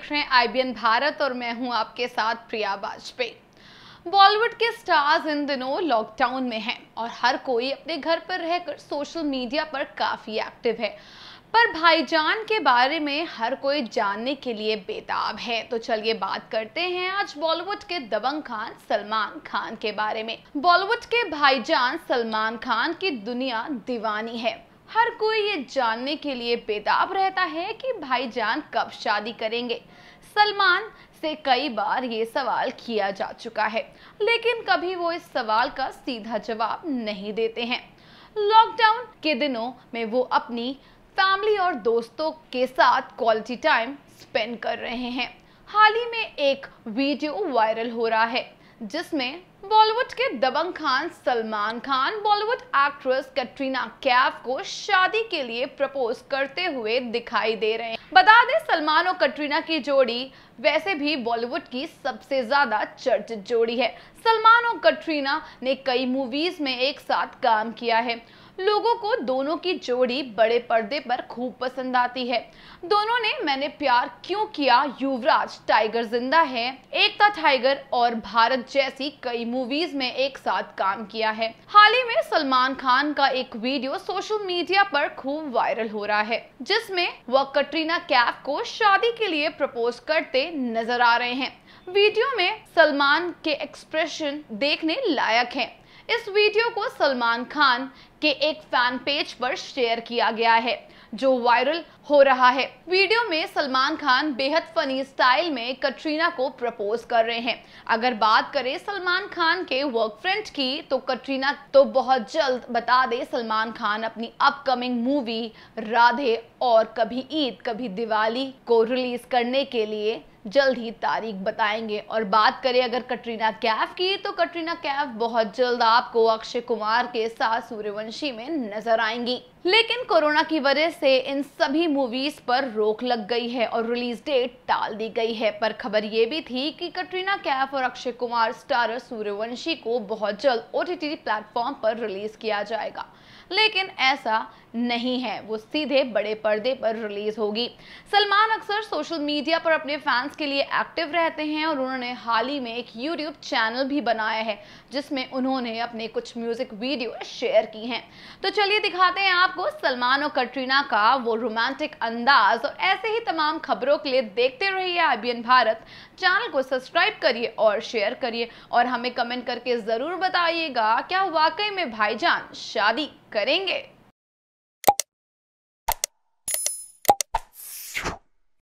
देख रहे हैं आईबीएन भारत और मैं हूं आपके साथ प्रिया वाजपेयी बॉलीवुड के स्टार्स इन दिनों लॉकडाउन में हैं और हर कोई अपने घर पर रहकर सोशल मीडिया पर काफ़ी एक्टिव है पर भाईजान के बारे में हर कोई जानने के लिए बेताब है तो चलिए बात करते हैं आज बॉलीवुड के दबंग खान सलमान खान के बारे में बॉलीवुड के भाईजान सलमान खान की दुनिया दीवानी है हर कोई ये जानने के लिए बेताब रहता है कि भाईजान कब शादी करेंगे सलमान से कई बार ये सवाल किया जा चुका है लेकिन कभी वो इस सवाल का सीधा जवाब नहीं देते हैं लॉकडाउन के दिनों में वो अपनी फैमिली और दोस्तों के साथ क्वालिटी टाइम स्पेंड कर रहे हैं हाल ही में एक वीडियो वायरल हो रहा है जिसमें बॉलीवुड के दबंग खान सलमान खान बॉलीवुड एक्ट्रेस कटरीना कैफ को शादी के लिए प्रपोज करते हुए दिखाई दे रहे हैं बता दें सलमान और कटरीना की जोड़ी वैसे भी बॉलीवुड की सबसे ज्यादा चर्चित जोड़ी है सलमान और कटरीना ने कई मूवीज में एक साथ काम किया है लोगों को दोनों की जोड़ी बड़े पर्दे पर खूब पसंद आती है दोनों ने मैंने प्यार क्यों किया युवराज टाइगर जिंदा है एकता टाइगर और भारत जैसी कई मूवीज में एक साथ काम किया है हाल ही में सलमान खान का एक वीडियो सोशल मीडिया पर खूब वायरल हो रहा है जिसमे वह कटरीना कैफ को शादी के लिए प्रपोज करते नजर आ रहे हैं वीडियो में सलमान के एक्सप्रेशन देखने लायक हैं। इस वीडियो को सलमान खान के एक फैन पेज पर शेयर किया गया है जो वायरल हो रहा है वीडियो में सलमान खान बेहद फनी स्टाइल में कटरीना को प्रपोज कर रहे हैं अगर बात करें सलमान खान के वर्क फ्रेंड की तो कटरीना तो बहुत जल्द बता दे सलमान खान अपनी अपकमिंग मूवी राधे और कभी ईद कभी दिवाली को रिलीज करने के लिए जल्द ही तारीख बताएंगे और बात करें अगर कटरीना कैफ की तो कटरीना कैफ बहुत जल्द आपको अक्षय कुमार के साथ सूर्यवंशी में नजर आएंगी लेकिन कोरोना की वजह से इन सभी मूवीज पर रोक लग गई है और रिलीज डेट टाल दी गई है पर खबर ये भी थी कि कटरीना कैफ और अक्षय कुमार स्टार सूर्यवंशी को बहुत जल्द ओ प्लेटफॉर्म पर रिलीज किया जाएगा लेकिन ऐसा नहीं है वो सीधे बड़े पर्दे पर रिलीज होगी सलमान अक्सर सोशल मीडिया पर अपने फैंस फैंस के लिए एक्टिव रहते हैं और उन्होंने हाल ही में एक यूट्यूब चैनल भी बनाया है जिसमें उन्होंने अपने कुछ म्यूजिक वीडियो शेयर की हैं तो चलिए दिखाते हैं आपको सलमान और कटरीना का वो रोमांटिक अंदाज और ऐसे ही तमाम खबरों के लिए देखते रहिए आई भारत चैनल को सब्सक्राइब करिए और शेयर करिए और हमें कमेंट करके ज़रूर बताइएगा क्या वाकई में भाईजान शादी करेंगे